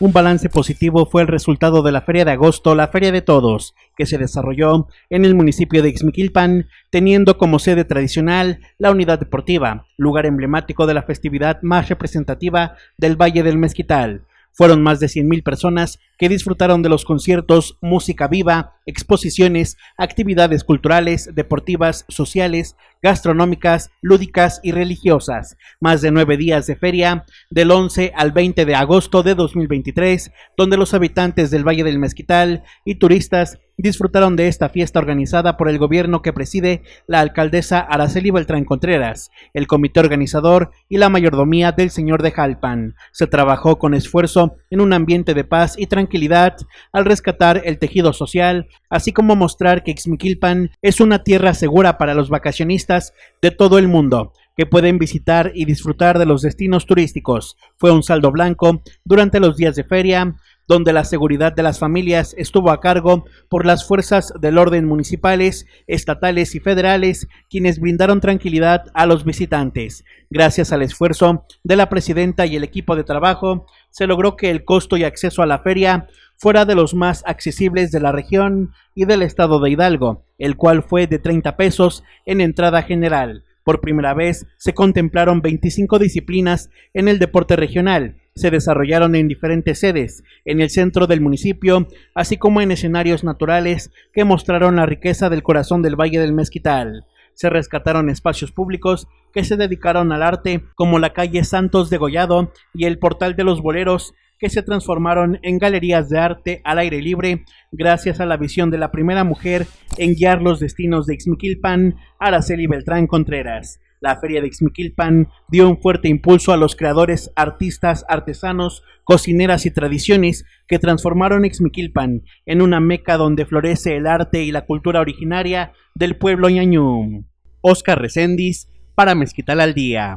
Un balance positivo fue el resultado de la Feria de Agosto, la Feria de Todos, que se desarrolló en el municipio de Ixmiquilpan, teniendo como sede tradicional la Unidad Deportiva, lugar emblemático de la festividad más representativa del Valle del Mezquital. Fueron más de 100.000 personas que disfrutaron de los conciertos, música viva, exposiciones, actividades culturales, deportivas, sociales, gastronómicas, lúdicas y religiosas. Más de nueve días de feria, del 11 al 20 de agosto de 2023, donde los habitantes del Valle del Mezquital y turistas disfrutaron de esta fiesta organizada por el gobierno que preside la alcaldesa Araceli Beltrán Contreras, el comité organizador y la mayordomía del señor de Jalpan. Se trabajó con esfuerzo en un ambiente de paz y tranquilidad tranquilidad al rescatar el tejido social, así como mostrar que Xmiquilpan es una tierra segura para los vacacionistas de todo el mundo, que pueden visitar y disfrutar de los destinos turísticos. Fue un saldo blanco durante los días de feria, donde la seguridad de las familias estuvo a cargo por las fuerzas del orden municipales, estatales y federales, quienes brindaron tranquilidad a los visitantes. Gracias al esfuerzo de la presidenta y el equipo de trabajo, se logró que el costo y acceso a la feria fuera de los más accesibles de la región y del estado de Hidalgo, el cual fue de 30 pesos en entrada general. Por primera vez se contemplaron 25 disciplinas en el deporte regional, se desarrollaron en diferentes sedes, en el centro del municipio, así como en escenarios naturales que mostraron la riqueza del corazón del Valle del Mezquital. Se rescataron espacios públicos que se dedicaron al arte, como la calle Santos de Gollado y el Portal de los Boleros, que se transformaron en galerías de arte al aire libre gracias a la visión de la primera mujer en guiar los destinos de Ixmiquilpan, Araceli Beltrán Contreras. La feria de Xmiquilpan dio un fuerte impulso a los creadores, artistas, artesanos, cocineras y tradiciones que transformaron Xmiquilpan en una meca donde florece el arte y la cultura originaria del pueblo ñañú. Oscar Recendis para Mezquital al Día.